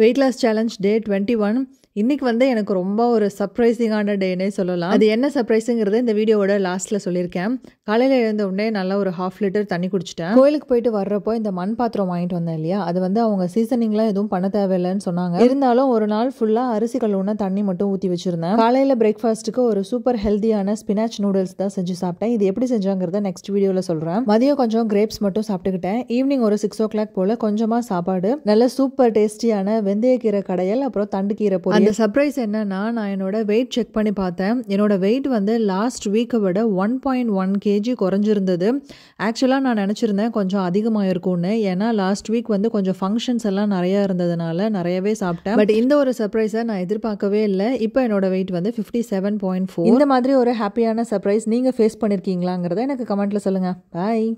weight loss challenge day 21 இன்றைக்கி வந்து எனக்கு ரொம்ப ஒரு சர்ப்ரைசிங்கான டேனே சொல்லலாம் அது என்ன சர்ப்ரைஸுங்கிறது இந்த வீடியோவோட லாஸ்ட்டில் சொல்லியிருக்கேன் காலையில் எழுந்த உடனே நல்ல ஒரு ஹாஃப் லிட்டர் தண்ணி குடிச்சிட்டேன் கோயிலுக்கு போயிட்டு வர்றப்போ இந்த மண் பாத்திரம் வாங்கிட்டு வந்தேன் இல்லையா அது வந்து அவங்க சீசனிங்லாம் எதுவும் பண்ண தேவையில்லைன்னு சொன்னாங்க இருந்தாலும் ஒரு நாள் ஃபுல்லாக அரிசி கழுவுனா தண்ணி மட்டும் ஊற்றி வச்சுருந்தேன் காலையில் பிரேக்ஃபாஸ்ட்டுக்கு ஒரு சூப்பர் ஹெல்த்தியான ஸ்பினாச் நூடுல்ஸ் தான் செஞ்சு சாப்பிட்டேன் இது எப்படி செஞ்சாங்கிறத நெக்ஸ்ட் வீடியோவில் சொல்கிறேன் மதியம் கொஞ்சம் கிரேப்ஸ் மட்டும் சாப்பிட்டுக்கிட்டேன் ஈவினிங் ஒரு சிக்ஸ் ஓ கிளாக் போல் கொஞ்சமாக சாப்பாடு நல்ல சூப்பர் டேஸ்டியான வெந்தயக்கீரை கடையல் அப்புறம் தண்டுக்கீரை பொரியல் இந்த சர்ப்ரைஸ் என்னன்னா நான் என்னோட வெயிட் செக் பண்ணி பார்த்தேன் என்னோட வெயிட் வந்து லாஸ்ட் வீக்கை விட ஒன் பாயிண்ட் ஒன் கேஜி குறைஞ்சிருந்தது ஆக்சுவலாக நான் நினச்சிருந்தேன் கொஞ்சம் அதிகமாக இருக்கும்னு ஏன்னா லாஸ்ட் வீக் வந்து கொஞ்சம் ஃபங்க்ஷன்ஸ் எல்லாம் நிறையா இருந்ததுனால நிறையவே சாப்பிட்டேன் பட் இந்த ஒரு சர்ப்ரைஸை நான் எதிர்பார்க்கவே இல்லை இப்போ என்னோட வெயிட் வந்து ஃபிஃப்டி செவன் பாயிண்ட் ஃபோர் இந்த மாதிரி ஒரு ஹாப்பியான சர்ப்ரைஸ் நீங்கள் ஃபேஸ் பண்ணியிருக்கீங்களாங்கிறத எனக்கு கமெண்ட்டில் சொல்லுங்கள் பாய்